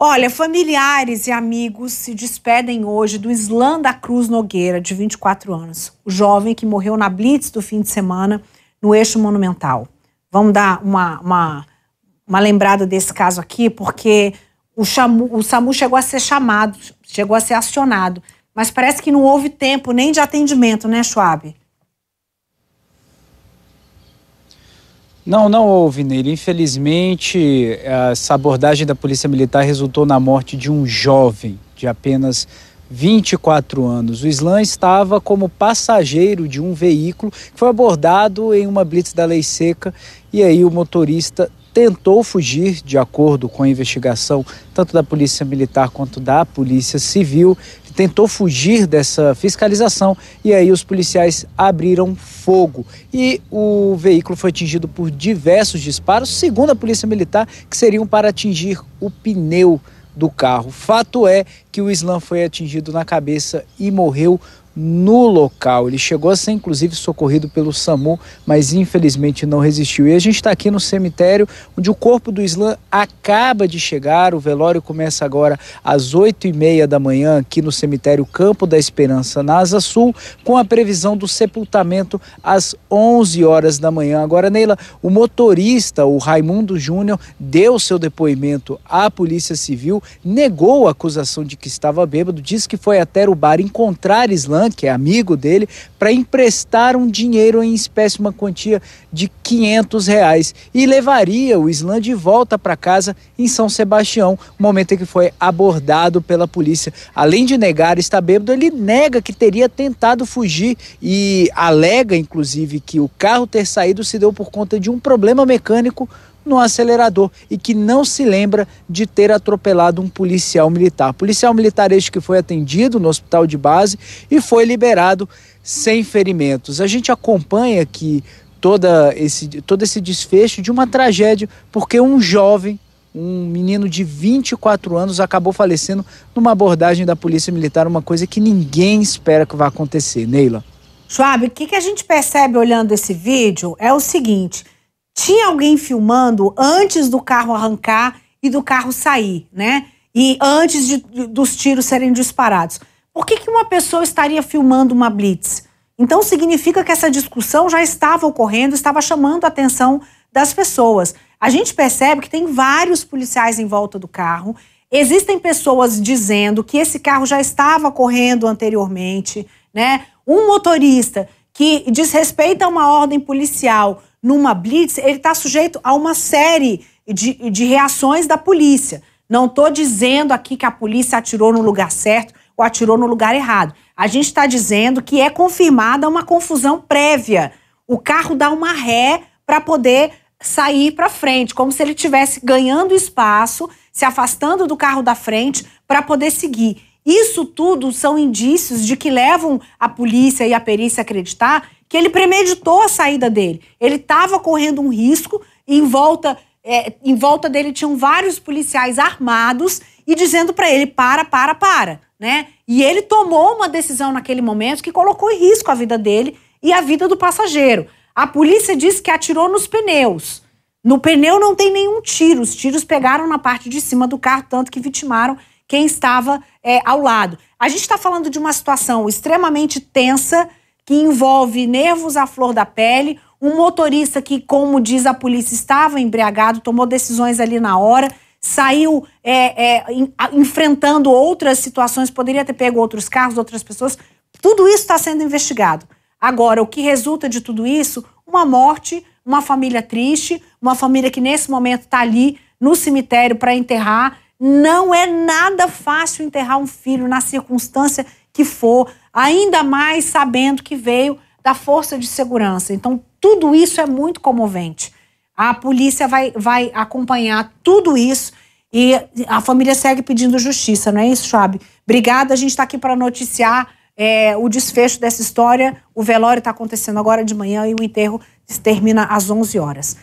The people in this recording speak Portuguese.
Olha, familiares e amigos se despedem hoje do Islã da Cruz Nogueira, de 24 anos, o jovem que morreu na Blitz do fim de semana no Eixo Monumental. Vamos dar uma, uma, uma lembrada desse caso aqui, porque o, chamu, o SAMU chegou a ser chamado, chegou a ser acionado, mas parece que não houve tempo nem de atendimento, né, Schwab? Não, não houve nele. Infelizmente, essa abordagem da Polícia Militar resultou na morte de um jovem de apenas 24 anos. O Islã estava como passageiro de um veículo que foi abordado em uma blitz da lei seca e aí o motorista tentou fugir, de acordo com a investigação tanto da Polícia Militar quanto da Polícia Civil tentou fugir dessa fiscalização e aí os policiais abriram fogo. E o veículo foi atingido por diversos disparos, segundo a Polícia Militar, que seriam para atingir o pneu do carro. Fato é que o Islã foi atingido na cabeça e morreu no local. Ele chegou a ser inclusive socorrido pelo SAMU, mas infelizmente não resistiu. E a gente está aqui no cemitério onde o corpo do Islã acaba de chegar. O velório começa agora às 8h30 da manhã aqui no cemitério Campo da Esperança, na Asa Sul, com a previsão do sepultamento às 11 horas da manhã. Agora, Neila, o motorista, o Raimundo Júnior, deu seu depoimento à Polícia Civil, negou a acusação de que estava bêbado, diz que foi até o bar encontrar Islã que é amigo dele, para emprestar um dinheiro em espécie, uma quantia de 500 reais. E levaria o Slan de volta para casa em São Sebastião, momento em que foi abordado pela polícia. Além de negar estar bêbado, ele nega que teria tentado fugir e alega, inclusive, que o carro ter saído se deu por conta de um problema mecânico no acelerador e que não se lembra de ter atropelado um policial militar. Policial militar este que foi atendido no hospital de base e foi liberado sem ferimentos. A gente acompanha que toda esse, todo esse desfecho de uma tragédia, porque um jovem, um menino de 24 anos, acabou falecendo numa abordagem da Polícia Militar, uma coisa que ninguém espera que vá acontecer. Neila. Schwab, o que a gente percebe olhando esse vídeo é o seguinte tinha alguém filmando antes do carro arrancar e do carro sair, né? E antes de, dos tiros serem disparados. Por que, que uma pessoa estaria filmando uma blitz? Então significa que essa discussão já estava ocorrendo, estava chamando a atenção das pessoas. A gente percebe que tem vários policiais em volta do carro. Existem pessoas dizendo que esse carro já estava correndo anteriormente, né? Um motorista que desrespeita uma ordem policial numa blitz, ele está sujeito a uma série de, de reações da polícia. Não estou dizendo aqui que a polícia atirou no lugar certo ou atirou no lugar errado. A gente está dizendo que é confirmada uma confusão prévia. O carro dá uma ré para poder sair para frente, como se ele tivesse ganhando espaço, se afastando do carro da frente para poder seguir. Isso tudo são indícios de que levam a polícia e a perícia a acreditar que ele premeditou a saída dele. Ele estava correndo um risco, em volta, é, em volta dele tinham vários policiais armados e dizendo para ele: para, para, para. Né? E ele tomou uma decisão naquele momento que colocou em risco a vida dele e a vida do passageiro. A polícia disse que atirou nos pneus. No pneu não tem nenhum tiro, os tiros pegaram na parte de cima do carro, tanto que vitimaram quem estava é, ao lado. A gente está falando de uma situação extremamente tensa que envolve nervos à flor da pele, um motorista que, como diz a polícia, estava embriagado, tomou decisões ali na hora, saiu é, é, em, a, enfrentando outras situações, poderia ter pego outros carros, outras pessoas. Tudo isso está sendo investigado. Agora, o que resulta de tudo isso? Uma morte, uma família triste, uma família que nesse momento está ali no cemitério para enterrar não é nada fácil enterrar um filho na circunstância que for, ainda mais sabendo que veio da força de segurança. Então, tudo isso é muito comovente. A polícia vai, vai acompanhar tudo isso e a família segue pedindo justiça, não é isso, Schwab? Obrigada, a gente está aqui para noticiar é, o desfecho dessa história. O velório está acontecendo agora de manhã e o enterro termina às 11 horas.